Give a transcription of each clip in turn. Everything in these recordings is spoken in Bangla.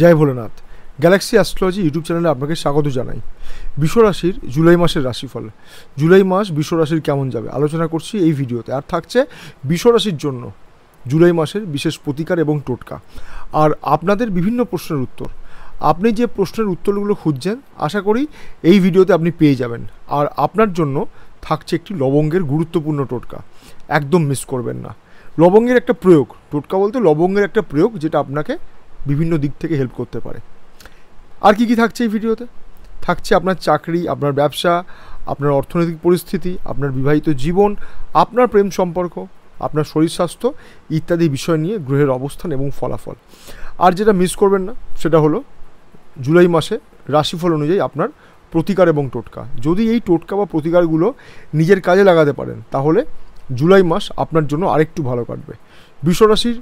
জয় ভোলেনাথ গ্যালাক্সি অ্যাস্ট্রোলজি ইউটিউব চ্যানেলে আপনাকে স্বাগত জানাই বিশ্বরাশির জুলাই মাসের রাশিফল জুলাই মাস বিশ্বরাশির কেমন যাবে আলোচনা করছি এই ভিডিওতে আর থাকছে বিশ্বরাশির জন্য জুলাই মাসের বিশেষ প্রতিকার এবং টোটকা আর আপনাদের বিভিন্ন প্রশ্নের উত্তর আপনি যে প্রশ্নের উত্তরগুলো খুঁজছেন আশা করি এই ভিডিওতে আপনি পেয়ে যাবেন আর আপনার জন্য থাকছে একটি লবঙ্গের গুরুত্বপূর্ণ টোটকা একদম মিস করবেন না লবঙ্গের একটা প্রয়োগ টোটকা বলতে লবঙ্গের একটা প্রয়োগ যেটা আপনাকে বিভিন্ন দিক থেকে হেল্প করতে পারে আর কি কি থাকছে এই ভিডিওতে থাকছে আপনার চাকরি আপনার ব্যবসা আপনার অর্থনৈতিক পরিস্থিতি আপনার বিবাহিত জীবন আপনার প্রেম সম্পর্ক আপনার শরীর স্বাস্থ্য ইত্যাদি বিষয় নিয়ে গ্রহের অবস্থান এবং ফলাফল আর যেটা মিস করবেন না সেটা হলো জুলাই মাসে রাশিফল অনুযায়ী আপনার প্রতিকার এবং টোটকা যদি এই টোটকা বা প্রতিকারগুলো নিজের কাজে লাগাতে পারেন তাহলে জুলাই মাস আপনার জন্য আরেকটু ভালো কাটবে বিশ্বরাশির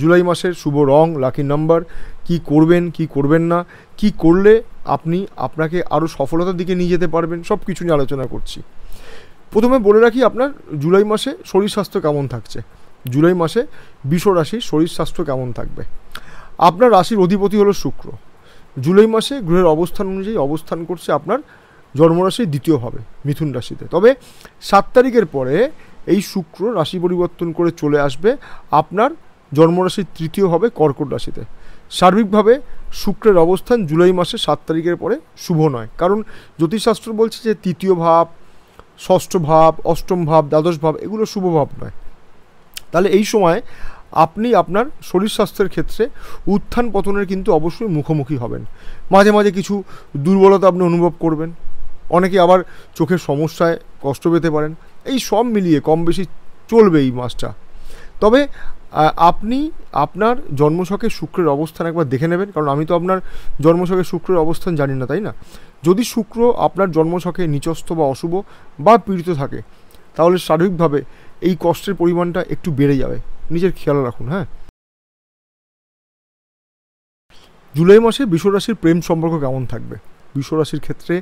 জুলাই মাসের শুভ রং লাকি নাম্বার কি করবেন কি করবেন না কি করলে আপনি আপনাকে আরও সফলতার দিকে নিয়ে যেতে পারবেন সব কিছু নিয়ে আলোচনা করছি প্রথমে বলে রাখি আপনার জুলাই মাসে শরীর স্বাস্থ্য কেমন থাকছে জুলাই মাসে বিশ রাশির শরীর স্বাস্থ্য কেমন থাকবে আপনার রাশির অধিপতি হলো শুক্র জুলাই মাসে গ্রহের অবস্থান অনুযায়ী অবস্থান করছে আপনার জন্মরাশি দ্বিতীয় হবে মিথুন রাশিতে তবে সাত তারিখের পরে এই শুক্র রাশি পরিবর্তন করে চলে আসবে আপনার জন্মরাশির তৃতীয় হবে কর্কট রাশিতে সার্বিকভাবে শুক্রের অবস্থান জুলাই মাসের সাত তারিখের পরে শুভ নয় কারণ জ্যোতিষশাস্ত্র বলছে যে তৃতীয় ভাব ষষ্ঠ ভাব অষ্টম ভাব দ্বাদশ ভাব এগুলো শুভ ভাব নয় তাহলে এই সময় আপনি আপনার শরীর স্বাস্থ্যের ক্ষেত্রে উত্থান পতনের কিন্তু অবশ্যই মুখোমুখি হবেন মাঝে মাঝে কিছু দুর্বলতা আপনি অনুভব করবেন অনেকে আবার চোখের সমস্যায় কষ্ট পেতে পারেন এই সব মিলিয়ে কম বেশি চলবে এই মাসটা তবে আপনি আপনার জন্মশকের শুক্রের অবস্থান একবার দেখে নেবেন কারণ আমি তো আপনার জন্মশকের শুক্রের অবস্থান জানি না তাই না যদি শুক্র আপনার জন্মশকে নিচস্থ বা অশুভ বা পীড়িত থাকে তাহলে স্বাভাবিকভাবে এই কষ্টের পরিমাণটা একটু বেড়ে যাবে নিজের খেয়াল রাখুন হ্যাঁ জুলাই মাসে বিশ্বরাশির প্রেম সম্পর্ক কেমন থাকবে বিশ্বরাশির ক্ষেত্রে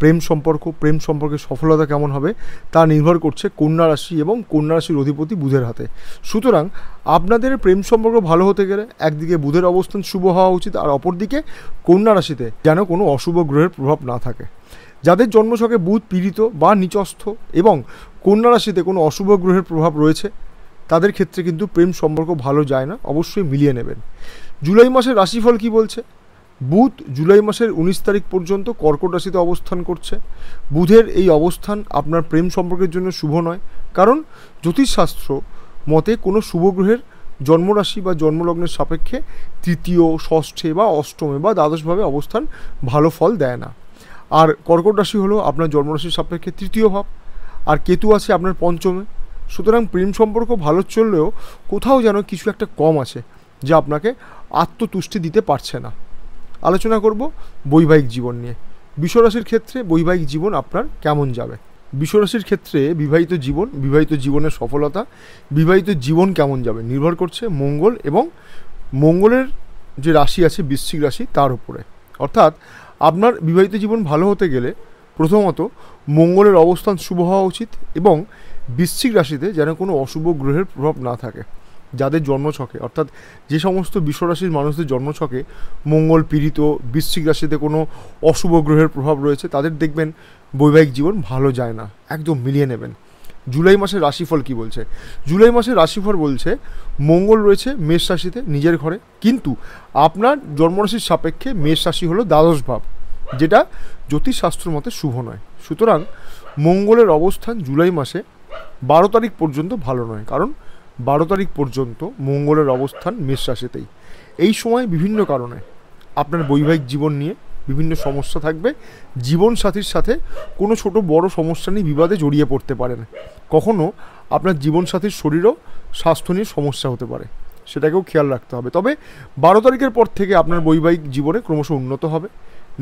প্রেম সম্পর্ক প্রেম সম্পর্কে সফলতা কেমন হবে তা নির্ভর করছে কন্যা রাশি এবং কন্যা রাশির অধিপতি বুধের হাতে সুতরাং আপনাদের প্রেম সম্পর্ক ভালো হতে গেলে একদিকে বুধের অবস্থান শুভ হওয়া উচিত আর অপরদিকে কন্যা রাশিতে যেন কোনো অশুভ গ্রহের প্রভাব না থাকে যাদের জন্মছকে বুধ পীড়িত বা নিচস্থ এবং কন্যা রাশিতে কোনো অশুভ গ্রহের প্রভাব রয়েছে তাদের ক্ষেত্রে কিন্তু প্রেম সম্পর্ক ভালো যায় না অবশ্যই মিলিয়ে নেবেন জুলাই মাসের রাশিফল কি বলছে বুধ জুলাই মাসের উনিশ তারিখ পর্যন্ত কর্কট রাশিতে অবস্থান করছে বুধের এই অবস্থান আপনার প্রেম সম্পর্কের জন্য শুভ নয় কারণ জ্যোতিষশাস্ত্র মতে কোনো শুভ গ্রহের জন্মরাশি বা জন্মলগ্নের সাপেক্ষে তৃতীয় ষষ্ঠে বা অষ্টমে বা দ্বাদশভাবে অবস্থান ভালো ফল দেয় না আর কর্কট রাশি হলো আপনার জন্মরাশির সাপেক্ষে তৃতীয় ভাব আর কেতু আছে আপনার পঞ্চমে সুতরাং প্রেম সম্পর্ক ভালো চললেও কোথাও যেন কিছু একটা কম আছে যা আপনাকে আত্মতুষ্টি দিতে পারছে না আলোচনা করব বৈবাহিক জীবন নিয়ে বিশ্বরাশির ক্ষেত্রে বৈবাহিক জীবন আপনার কেমন যাবে বিশ্বরাশির ক্ষেত্রে বিবাহিত জীবন বিবাহিত জীবনের সফলতা বিবাহিত জীবন কেমন যাবে নির্ভর করছে মঙ্গল এবং মঙ্গলের যে রাশি আছে বৃশ্চিক রাশি তার উপরে অর্থাৎ আপনার বিবাহিত জীবন ভালো হতে গেলে প্রথমত মঙ্গলের অবস্থান শুভ হওয়া উচিত এবং বৃশ্চিক রাশিতে যেন কোনো অশুভ গ্রহের প্রভাব না থাকে যাদের জন্মছকে অর্থাৎ যে সমস্ত বিশ্বরাশির মানুষদের জন্মছকে মঙ্গল পীড়িত বৃশ্চিক রাশিতে কোনো অশুভ গ্রহের প্রভাব রয়েছে তাদের দেখবেন বৈবাহিক জীবন ভালো যায় না একদম মিলিয়ে নেবেন জুলাই মাসের রাশিফল কি বলছে জুলাই মাসের রাশিফল বলছে মঙ্গল রয়েছে মেষ রাশিতে নিজের ঘরে কিন্তু আপনার জন্মরাশির সাপেক্ষে মেষ রাশি হলো দ্বাদশ ভাব যেটা জ্যোতিষশাস্ত্র মতে শুভ নয় সুতরাং মঙ্গলের অবস্থান জুলাই মাসে বারো তারিখ পর্যন্ত ভালো নয় কারণ বারো তারিখ পর্যন্ত মঙ্গলের অবস্থান মেষ রাশিতেই এই সময় বিভিন্ন কারণে আপনার বৈবাহিক জীবন নিয়ে বিভিন্ন সমস্যা থাকবে জীবনসাথীর সাথে কোনো ছোট বড় সমস্যা নিয়ে বিবাদে জড়িয়ে পড়তে পারেন কখনও আপনার জীবনসাথীর শরীরও স্বাস্থ্য নিয়ে সমস্যা হতে পারে সেটাকেও খেয়াল রাখতে হবে তবে বারো তারিখের পর থেকে আপনার বৈবাহিক জীবনে ক্রমশ উন্নত হবে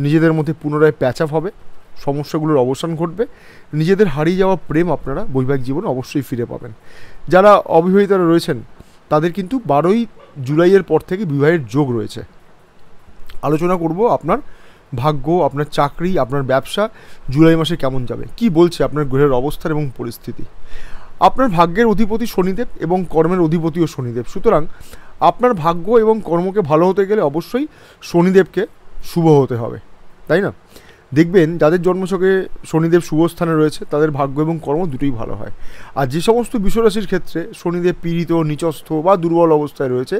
নিজেদের মধ্যে পুনরায় প্যাচ হবে সমস্যাগুলোর অবসান ঘটবে নিজেদের হারিয়ে যাওয়া প্রেম আপনারা বৈবাহিক জীবনে অবশ্যই ফিরে পাবেন যারা অবিবাহিতরা রয়েছেন তাদের কিন্তু বারোই জুলাইয়ের পর থেকে বিবাহের যোগ রয়েছে আলোচনা করব আপনার ভাগ্য আপনার চাকরি আপনার ব্যবসা জুলাই মাসে কেমন যাবে কি বলছে আপনার গ্রহের অবস্থান এবং পরিস্থিতি আপনার ভাগ্যের অধিপতি শনিদেব এবং কর্মের অধিপতিও শনিদেব সুতরাং আপনার ভাগ্য এবং কর্মকে ভালো হতে গেলে অবশ্যই শনিদেবকে শুভ হতে হবে তাই না দেখবেন যাদের জন্মছকে শনিদেব শুভস্থানে রয়েছে তাদের ভাগ্য এবং কর্ম দুটোই ভালো হয় আর যে সমস্ত বিশ্বরাশির ক্ষেত্রে শনিদেব পীড়িত নিচস্থ বা দুর্বল অবস্থায় রয়েছে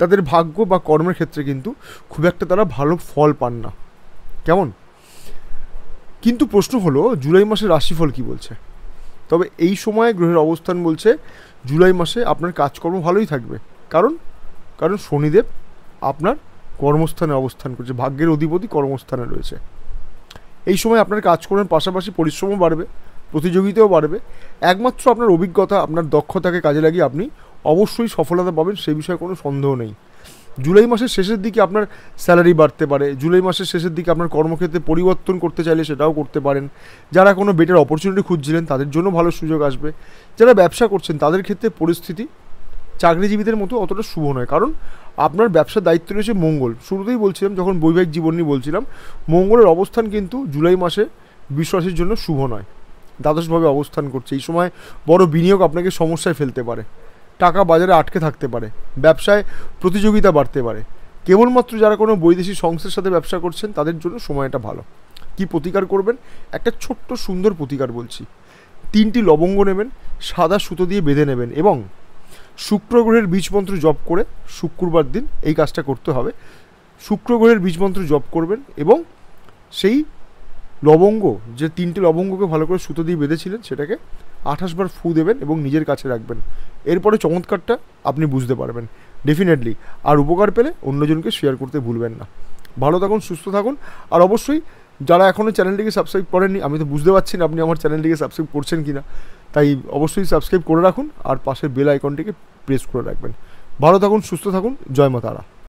তাদের ভাগ্য বা কর্মের ক্ষেত্রে কিন্তু খুব একটা তারা ভালো ফল পান না কেমন কিন্তু প্রশ্ন হলো জুলাই মাসের রাশিফল কি বলছে তবে এই সময়ে গ্রহের অবস্থান বলছে জুলাই মাসে আপনার কাজকর্ম ভালোই থাকবে কারণ কারণ শনিদেব আপনার কর্মস্থানে অবস্থান করছে ভাগ্যের অধিপতি কর্মস্থানে রয়েছে এই সময় আপনার কাজ করবেন পাশাপাশি পরিশ্রমও বাড়বে প্রতিযোগিতাও বাড়বে একমাত্র আপনার অভিজ্ঞতা আপনার দক্ষতাকে কাজে লাগিয়ে আপনি অবশ্যই সফলতা পাবেন সেই বিষয়ে কোনো সন্দেহ নেই জুলাই মাসের শেষের দিকে আপনার স্যালারি বাড়তে পারে জুলাই মাসের শেষের দিকে আপনার কর্মক্ষেত্রে পরিবর্তন করতে চাইলে সেটাও করতে পারেন যারা কোনো বেটার অপরচুনিটি খুঁজছিলেন তাদের জন্য ভালো সুযোগ আসবে যারা ব্যবসা করছেন তাদের ক্ষেত্রে পরিস্থিতি চাকরিজীবীদের মতো অতটা শুভ নয় কারণ আপনার ব্যবসার দায়িত্ব রয়েছে মঙ্গল শুরুতেই বলছিলাম যখন বৈবাহিক জীবন নিয়ে বলছিলাম মঙ্গলের অবস্থান কিন্তু জুলাই মাসে বিশ্বাসের জন্য শুভ নয় দ্বাদশভাবে অবস্থান করছে এই সময় বড় বিনিয়োগ আপনাকে সমস্যায় ফেলতে পারে টাকা বাজারে আটকে থাকতে পারে ব্যবসায় প্রতিযোগিতা বাড়তে পারে কেবলমাত্র যারা কোনো বৈদেশিক সংস্থার সাথে ব্যবসা করছেন তাদের জন্য সময়টা ভালো কি প্রতিকার করবেন একটা ছোট্ট সুন্দর প্রতিকার বলছি তিনটি লবঙ্গ নেবেন সাদা সুতো দিয়ে বেঁধে নেবেন এবং শুক্র গ্রহের বীজমন্ত্র জপ করে শুক্রবার দিন এই কাজটা করতে হবে শুক্র গ্রহের বীজমন্ত্র জপ করবেন এবং সেই লবঙ্গ যে তিনটে লবঙ্গকে ভালো করে সুতো দিয়ে বেঁধেছিলেন সেটাকে আঠাশ বার ফু দেবেন এবং নিজের কাছে রাখবেন এরপরে চমৎকারটা আপনি বুঝতে পারবেন ডেফিনেটলি আর উপকার পেলে অন্যজনকে শেয়ার করতে ভুলবেন না ভালো থাকুন সুস্থ থাকুন আর অবশ্যই যারা এখনও চ্যানেলটিকে সাবস্ক্রাইব করেননি আমি তো বুঝতে পারছি না আপনি আমার চ্যানেলটিকে সাবস্ক্রাইব করছেন কি না তাই অবশ্যই সাবস্ক্রাইব করে রাখুন আর পাশের বেল আইকনটিকে প্রেস করে রাখবেন ভালো থাকুন সুস্থ থাকুন জয় মা তারা